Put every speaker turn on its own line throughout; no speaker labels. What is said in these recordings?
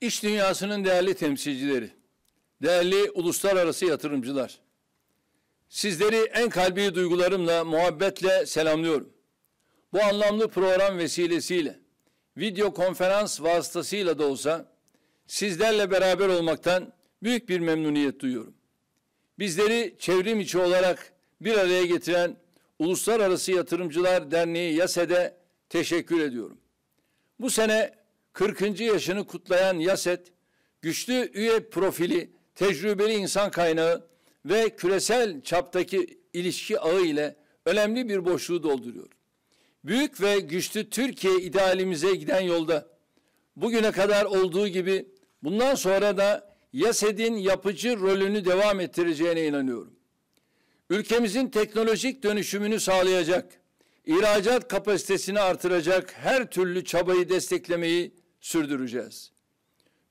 İş dünyasının değerli temsilcileri, değerli uluslararası yatırımcılar, sizleri en kalbi duygularımla, muhabbetle selamlıyorum. Bu anlamlı program vesilesiyle, video konferans vasıtasıyla da olsa sizlerle beraber olmaktan büyük bir memnuniyet duyuyorum. Bizleri çevrim içi olarak bir araya getiren Uluslararası Yatırımcılar Derneği YASE'de teşekkür ediyorum. Bu sene 40. yaşını kutlayan Yaset, güçlü üye profili, tecrübeli insan kaynağı ve küresel çaptaki ilişki ağı ile önemli bir boşluğu dolduruyor. Büyük ve güçlü Türkiye idealimize giden yolda bugüne kadar olduğu gibi bundan sonra da Yaset'in yapıcı rolünü devam ettireceğine inanıyorum. Ülkemizin teknolojik dönüşümünü sağlayacak, ihracat kapasitesini artıracak her türlü çabayı desteklemeyi sürdüreceğiz.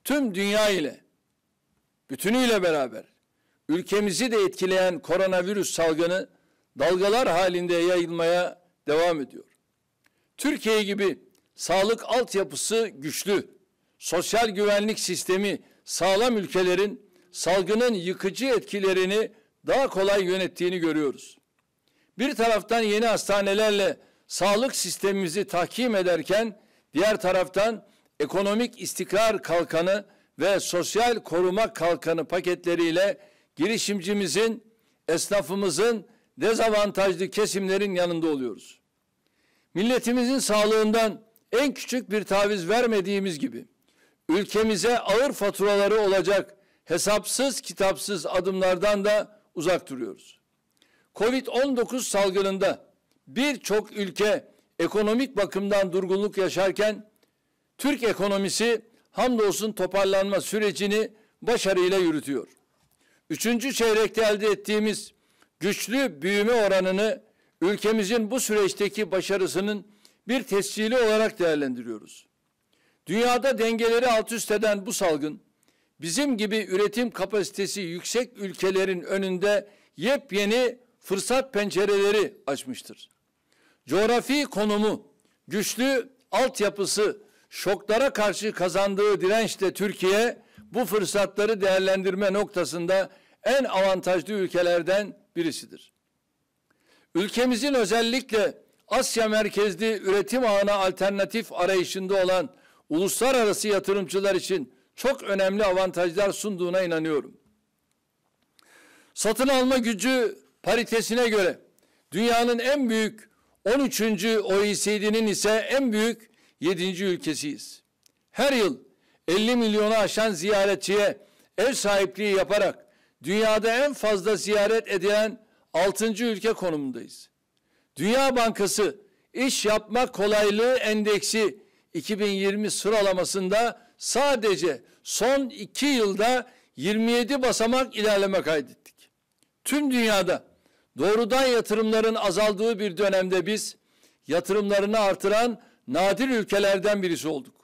Tüm dünya ile, bütünüyle beraber ülkemizi de etkileyen koronavirüs salgını dalgalar halinde yayılmaya devam ediyor. Türkiye gibi sağlık altyapısı güçlü, sosyal güvenlik sistemi sağlam ülkelerin salgının yıkıcı etkilerini daha kolay yönettiğini görüyoruz. Bir taraftan yeni hastanelerle sağlık sistemimizi tahkim ederken diğer taraftan ekonomik istikrar kalkanı ve sosyal koruma kalkanı paketleriyle girişimcimizin, esnafımızın, dezavantajlı kesimlerin yanında oluyoruz. Milletimizin sağlığından en küçük bir taviz vermediğimiz gibi ülkemize ağır faturaları olacak hesapsız kitapsız adımlardan da uzak duruyoruz. Covid-19 salgınında birçok ülke ekonomik bakımdan durgunluk yaşarken Türk ekonomisi hamdolsun toparlanma sürecini başarıyla yürütüyor. Üçüncü çeyrekte elde ettiğimiz güçlü büyüme oranını ülkemizin bu süreçteki başarısının bir tescili olarak değerlendiriyoruz. Dünyada dengeleri alt üst eden bu salgın, bizim gibi üretim kapasitesi yüksek ülkelerin önünde yepyeni fırsat pencereleri açmıştır. Coğrafi konumu, güçlü altyapısı şoklara karşı kazandığı dirençle Türkiye bu fırsatları değerlendirme noktasında en avantajlı ülkelerden birisidir. Ülkemizin özellikle Asya merkezli üretim ağına alternatif arayışında olan uluslararası yatırımcılar için çok önemli avantajlar sunduğuna inanıyorum. Satın alma gücü paritesine göre dünyanın en büyük 13. OECD'nin ise en büyük yedinci ülkesiyiz. Her yıl 50 milyonu aşan ziyaretçiye ev sahipliği yaparak dünyada en fazla ziyaret edilen altıncı ülke konumundayız. Dünya Bankası İş yapma kolaylığı endeksi 2020 sıralamasında sadece son iki yılda 27 basamak ilerleme kaydettik. Tüm dünyada doğrudan yatırımların azaldığı bir dönemde biz yatırımlarını artıran nadir ülkelerden birisi olduk.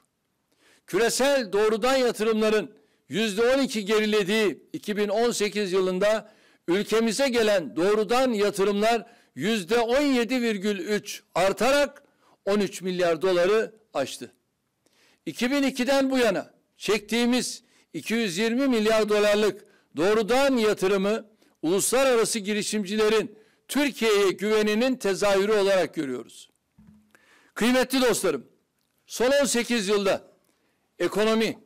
Küresel doğrudan yatırımların yüzde 12 gerilediği 2018 yılında ülkemize gelen doğrudan yatırımlar yüzde 17,3 artarak 13 milyar doları aştı. 2002'den bu yana çektiğimiz 220 milyar dolarlık doğrudan yatırımı uluslararası girişimcilerin Türkiye'ye güveninin tezahürü olarak görüyoruz. Kıymetli dostlarım, son 18 yılda ekonomi,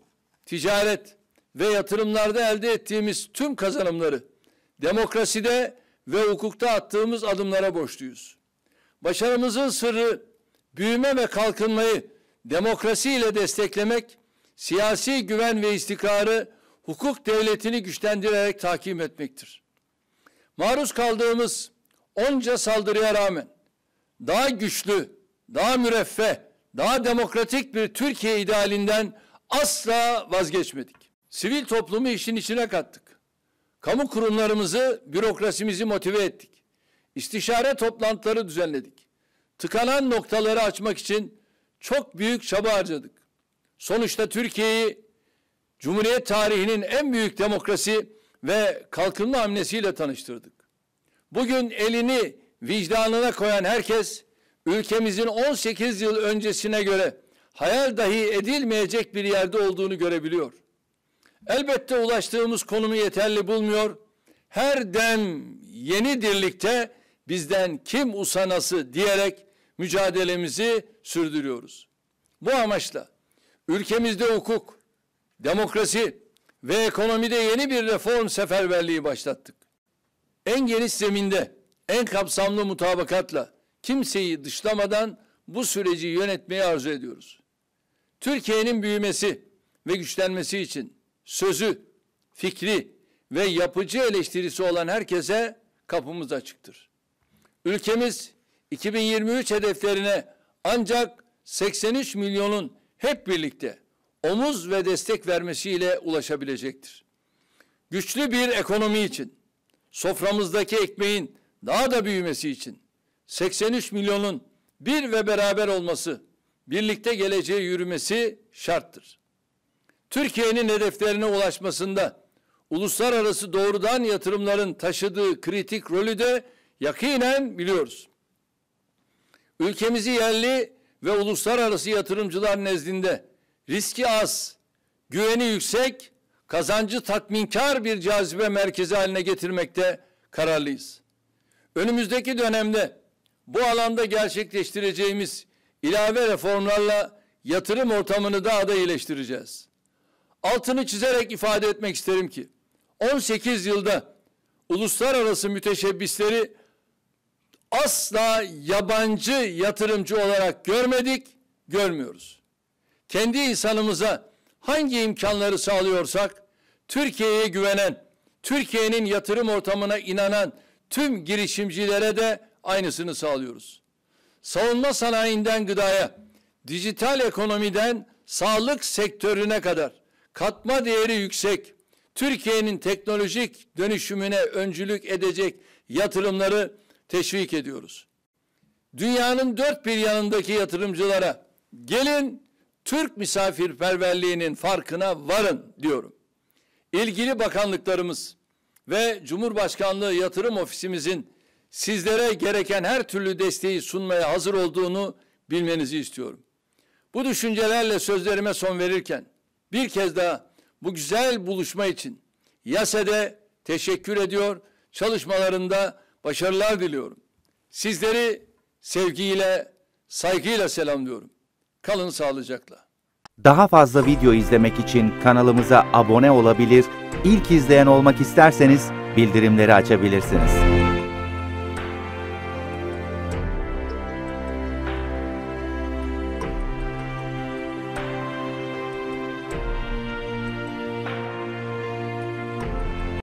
ticaret ve yatırımlarda elde ettiğimiz tüm kazanımları demokraside ve hukukta attığımız adımlara borçluyuz. Başarımızın sırrı büyüme ve kalkınmayı demokrasiyle desteklemek, siyasi güven ve istikrarı hukuk devletini güçlendirerek takip etmektir. Maruz kaldığımız onca saldırıya rağmen daha güçlü daha müreffeh, daha demokratik bir Türkiye idealinden asla vazgeçmedik. Sivil toplumu işin içine kattık. Kamu kurumlarımızı, bürokrasimizi motive ettik. İstişare toplantıları düzenledik. Tıkanan noktaları açmak için çok büyük çaba harcadık. Sonuçta Türkiye'yi Cumhuriyet tarihinin en büyük demokrasi ve kalkınma hamlesiyle tanıştırdık. Bugün elini vicdanına koyan herkes ülkemizin 18 yıl öncesine göre hayal dahi edilmeyecek bir yerde olduğunu görebiliyor. Elbette ulaştığımız konumu yeterli bulmuyor. Her dem yeni dirlikte bizden kim usanası diyerek mücadelemizi sürdürüyoruz. Bu amaçla ülkemizde hukuk, demokrasi ve ekonomide yeni bir reform seferberliği başlattık. En geniş zeminde, en kapsamlı mutabakatla kimseyi dışlamadan bu süreci yönetmeyi arzu ediyoruz. Türkiye'nin büyümesi ve güçlenmesi için sözü, fikri ve yapıcı eleştirisi olan herkese kapımız açıktır. Ülkemiz 2023 hedeflerine ancak 83 milyonun hep birlikte omuz ve destek vermesiyle ulaşabilecektir. Güçlü bir ekonomi için, soframızdaki ekmeğin daha da büyümesi için 83 milyonun bir ve beraber olması, birlikte geleceğe yürümesi şarttır. Türkiye'nin hedeflerine ulaşmasında uluslararası doğrudan yatırımların taşıdığı kritik rolü de yakinen biliyoruz. Ülkemizi yerli ve uluslararası yatırımcılar nezdinde riski az, güveni yüksek, kazancı tatminkar bir cazibe merkezi haline getirmekte kararlıyız. Önümüzdeki dönemde bu alanda gerçekleştireceğimiz ilave reformlarla yatırım ortamını daha da iyileştireceğiz. Altını çizerek ifade etmek isterim ki 18 yılda uluslararası müteşebbisleri asla yabancı yatırımcı olarak görmedik, görmüyoruz. Kendi insanımıza hangi imkanları sağlıyorsak Türkiye'ye güvenen, Türkiye'nin yatırım ortamına inanan tüm girişimcilere de aynısını sağlıyoruz. Savunma sanayinden gıdaya, dijital ekonomiden sağlık sektörüne kadar katma değeri yüksek, Türkiye'nin teknolojik dönüşümüne öncülük edecek yatırımları teşvik ediyoruz. Dünyanın dört bir yanındaki yatırımcılara gelin Türk misafirperverliğinin farkına varın diyorum. İlgili bakanlıklarımız ve Cumhurbaşkanlığı Yatırım Ofisimizin sizlere gereken her türlü desteği sunmaya hazır olduğunu bilmenizi istiyorum. Bu düşüncelerle sözlerime son verirken bir kez daha bu güzel buluşma için YASE'de teşekkür ediyor, çalışmalarında başarılar diliyorum. Sizleri sevgiyle, saygıyla selamlıyorum. Kalın sağlıcakla. Daha fazla video izlemek için kanalımıza abone olabilir, ilk izleyen olmak isterseniz bildirimleri açabilirsiniz.